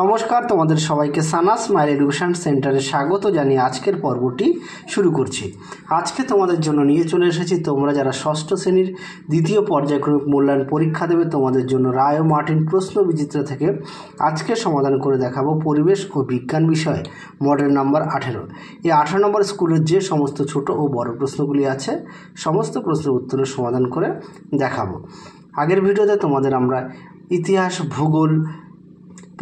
নমস্কার তোমাদের সবাইকে সানা স্মাইল এডুকেশান সেন্টারে স্বাগত জানিয়ে আজকের পর্বটি শুরু করছি আজকে তোমাদের জন্য নিয়ে চলে এসেছি তোমরা যারা ষষ্ঠ শ্রেণীর দ্বিতীয় পর্যায়ক্রমিক মূল্যায়ন পরীক্ষা দেবে তোমাদের জন্য রায় ও মার্টিন প্রশ্ন বিচিত্র থেকে আজকে সমাধান করে দেখাবো পরিবেশ ও বিজ্ঞান বিষয়ে মডেল নাম্বার আঠেরো এই আঠেরো নম্বর স্কুলের যে সমস্ত ছোট ও বড় প্রশ্নগুলি আছে সমস্ত প্রশ্নের উত্তরের সমাধান করে দেখাবো আগের ভিডিওতে তোমাদের আমরা ইতিহাস ভূগোল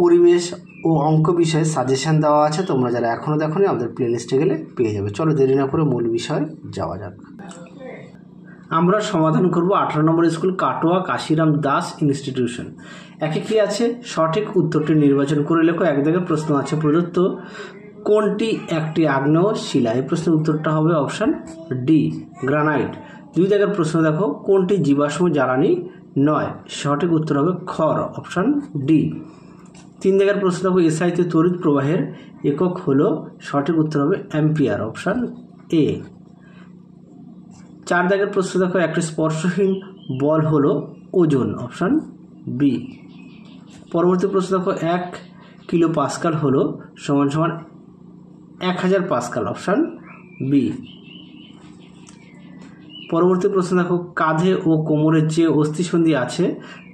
পরিবেশ ও অঙ্ক বিষয়ে সাজেশান দেওয়া আছে তোমরা যারা এখনও দেখো নি আমাদের প্লেলিস্টে গেলে পেয়ে যাবে চলো দেরি না করে মূল বিষয়ে যাওয়া যাক আমরা সমাধান করব আঠারো নম্বর স্কুল কাটোয়া কাশিরাম দাস ইনস্টিটিউশন একে কি আছে সঠিক উত্তরটি নির্বাচন করে লেখো একদিকে প্রশ্ন আছে প্রদত্ত কোনটি একটি আগ্নেয় শিলা এই প্রশ্নের উত্তরটা হবে অপশান ডি গ্রানাইট দুই জায়গার প্রশ্ন দেখো কোনটি জীবাশ্ম জ্বালানি নয় সঠিক উত্তর হবে খর অপশান ডি তিন জায়গার প্রশ্ন দেখো এসআইতে তড়িৎ প্রবাহের একক হলো সঠিক উত্তর হবে অ্যাম্পিয়ার অপশান এ চার দাগের প্রশ্ন দেখো একটি স্পর্শহীন বল হলো ওজন অপশান বি পরবর্তী প্রশ্ন দেখো এক কিলো পাসকাল হলো সমান সমান এক হাজার পাসকাল অপশান বি পরবর্তী প্রশ্ন দেখো কাঁধে ও কোমরের যে অস্থিসন্ধি আছে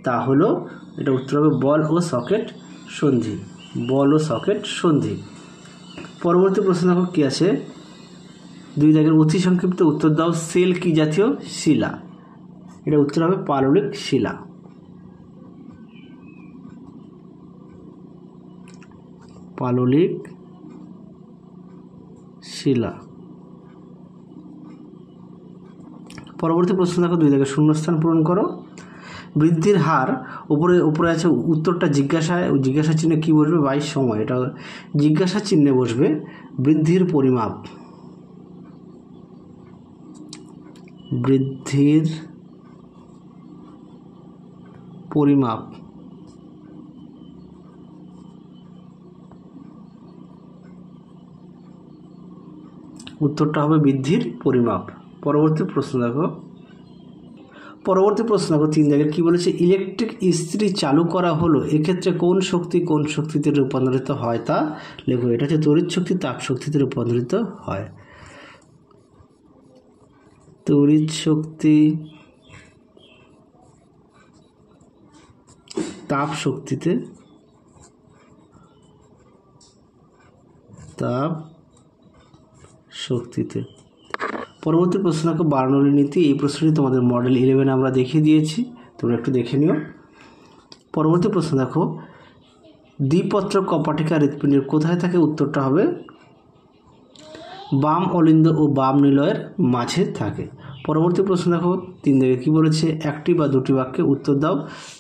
তা হলো এটা উত্তর হবে বল ও সকেট সন্ধি বল ও সকেট সন্ধি পরবর্তী প্রশ্ন দেখো কী আছে দুই দাগের অতি সংক্ষিপ্ত উত্তর দাও সেল কি জাতীয় শিলা এটা উত্তর হবে পাললিক শিলা পাললিক শিলা পরবর্তী প্রশ্ন দেখো দুই দাগের শূন্যস্থান পূরণ করো বৃদ্ধির হার উপরে উপরে আছে উত্তরটা জিজ্ঞাসায় জিজ্ঞাসা চিহ্নে কী বসবে বাইশ সময় এটা জিজ্ঞাসা চিহ্নে বসবে বৃদ্ধির পরিমাপ বৃদ্ধির পরিমাপ উত্তরটা হবে বৃদ্ধির পরিমাপ পরবর্তী প্রশ্ন দেখো পরবর্তী প্রশ্ন নম্বর তিন জায়গায় কী বলেছে ইলেকট্রিক ইস্ত্রি চালু করা হলো এক্ষেত্রে কোন শক্তি কোন শক্তিতে রূপান্তরিত হয় তা লেখো এটা হচ্ছে তড়িৎ শক্তি তাপ শক্তিতে রূপান্তরিত হয় তড়িৎ শক্তি তাপ শক্তিতে তাপ শক্তিতে পরবর্তী প্রশ্ন আঁকো বার্নৌল নীতি এই প্রশ্নটি তোমাদের মডেল ইলেভেন আমরা দেখিয়ে দিয়েছি তোমরা একটু দেখে নিও পরবর্তী প্রশ্ন দেখো দ্বিপত্র কপাটিকা হৃৎপিণ্ডের কোথায় থাকে উত্তরটা হবে বাম অলিন্দ ও বাম নিলয়ের মাঝে থাকে পরবর্তী প্রশ্ন দেখো তিন দিকে কী বলেছে একটি বা দুটি বাক্যে উত্তর দাও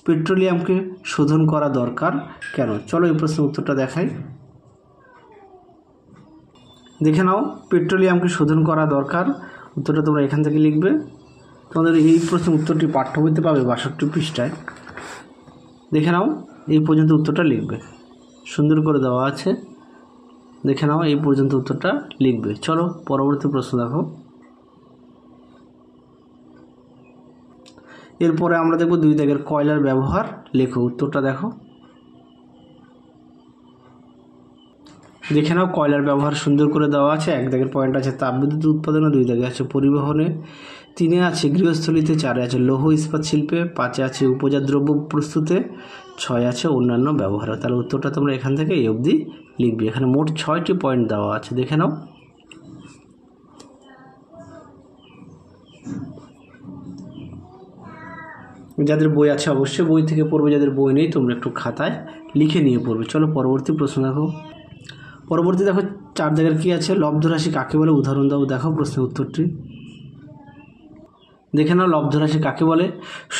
পেট্রোলিয়ামকে শোধন করা দরকার কেন চলো এই প্রশ্নের উত্তরটা দেখাই দেখে নাও পেট্রোলিয়ামকে শোধন করা দরকার উত্তরটা তোমরা এখান থেকে লিখবে তোমাদের এই প্রশ্নের উত্তরটি পাঠ্য বইতে পাবে বাষট্টি পৃষ্ঠায় দেখে নাও এই পর্যন্ত উত্তরটা লিখবে সুন্দর করে দেওয়া আছে দেখে নাও এই পর্যন্ত উত্তরটা লিখবে চলো পরবর্তী প্রশ্ন দেখো এরপরে আমরা দেখব দুই দাগের কয়লার ব্যবহার লেখো উত্তরটা দেখো যেখানেও কয়লার ব্যবহার সুন্দর করে দেওয়া আছে এক দাগের পয়েন্ট আছে তাপবিদ্যুৎ উৎপাদনে দুই দাগে আছে পরিবহনে তিনে আছে গৃহস্থলিতে চারে আছে লৌহ ইস্পাত শিল্পে পাঁচে আছে উপজাত দ্রব্য প্রস্তুতে ছয় আছে অন্যান্য ব্যবহারে তাহলে উত্তরটা তোমরা এখান থেকে এই অবধি লিখবে এখানে মোট ছয়টি পয়েন্ট দেওয়া আছে দেখে নাও যাদের বই আছে অবশ্যই বই থেকে পড়বে যাদের বই নেই তোমরা একটু খাতায় লিখে নিয়ে পড়বে চলো পরবর্তী প্রশ্ন দেখো পরবর্তী দেখো চার জায়গার কী আছে লব্ধ রাশি কাকে বলে উদাহরণ দাও দেখো প্রশ্নের উত্তরটি দেখে নাও লব্ধ রাশি কাকে বলে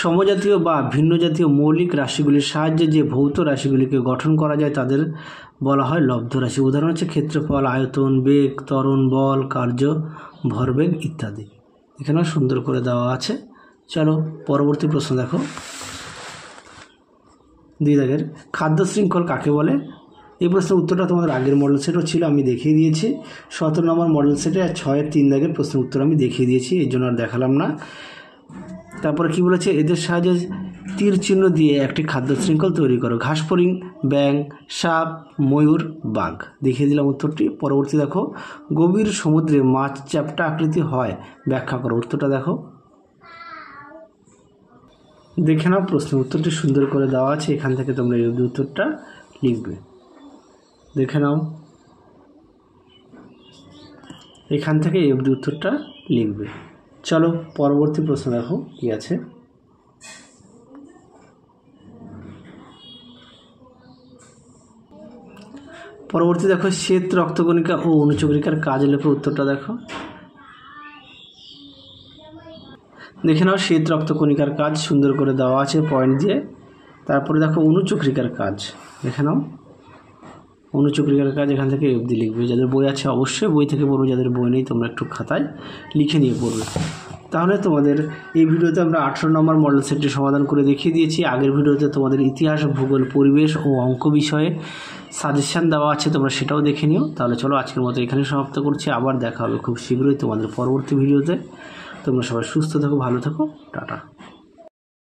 সমজাতীয় বা ভিন্ন জাতীয় মৌলিক রাশিগুলির সাহায্যে যে ভৌত রাশিগুলিকে গঠন করা যায় তাদের বলা হয় লব্ধ রাশি উদাহরণ হচ্ছে ক্ষেত্রফল আয়তন বেগ তরণ বল কার্য ভরবেগ ইত্যাদি এখানেও সুন্দর করে দেওয়া আছে চলো পরবর্তী প্রশ্ন দেখো দুই খাদ্য শৃঙ্খল কাকে বলে এই প্রশ্নের উত্তরটা তোমাদের আগের মডেল সেটও ছিল আমি দেখিয়ে দিয়েছি সতেরো নম্বর মডেল সেটে আর ছয়ের তিন দাগের প্রশ্নের উত্তর আমি দেখিয়ে দিয়েছি এর জন্য আর দেখালাম না তারপরে কি বলেছে এদের সাহায্যে তীর চিহ্ন দিয়ে একটি খাদ্য শৃঙ্খল তৈরি করো ঘাসফড়িং ব্যাং সাপ ময়ূর বাঘ দেখিয়ে দিলাম উত্তরটি পরবর্তী দেখো গভীর সমুদ্রে মাছ চ্যাপটা আকৃতি হয় ব্যাখ্যা করো উত্তরটা দেখো দেখে নাও প্রশ্ন উত্তরটি সুন্দর করে দেওয়া আছে এখান থেকে তোমরা এই উত্তরটা লিখবে দেখে নাও এখান থেকে এফডি উত্তরটা লিখবে চলো পরবর্তী প্রশ্ন দেখো কি আছে পরবর্তী দেখো শ্বেত রক্তকণিকা ও অনুচক্রিকার কাজ লেখো উত্তরটা দেখো দেখে নাও শ্বেত রক্তকণিকার কাজ সুন্দর করে দেওয়া আছে পয়েন্ট দিয়ে তারপরে দেখো অনুচক্রিকার কাজ দেখে নাও অন্য চক্রিকার কাজ এখান থেকে অবধি লিখবে যাদের বই আছে অবশ্যই বই থেকে পড়বে যাদের বই নেই তোমরা একটু খাতায় লিখে নিয়ে পড়বে তাহলে তোমাদের এই ভিডিওতে আমরা আঠেরো নম্বর মডেল সেটটি সমাধান করে দেখিয়ে দিয়েছি আগের ভিডিওতে তোমাদের ইতিহাস ভূগোল পরিবেশ ও অঙ্ক বিষয়ে সাজেশান দেওয়া আছে তোমরা সেটাও দেখে নিও তাহলে চলো আজকের মতো এখানে সমাপ্ত করছি আবার দেখা হবে খুব শীঘ্রই তোমাদের পরবর্তী ভিডিওতে তোমরা সবাই সুস্থ থাকো ভালো থাকো টাটা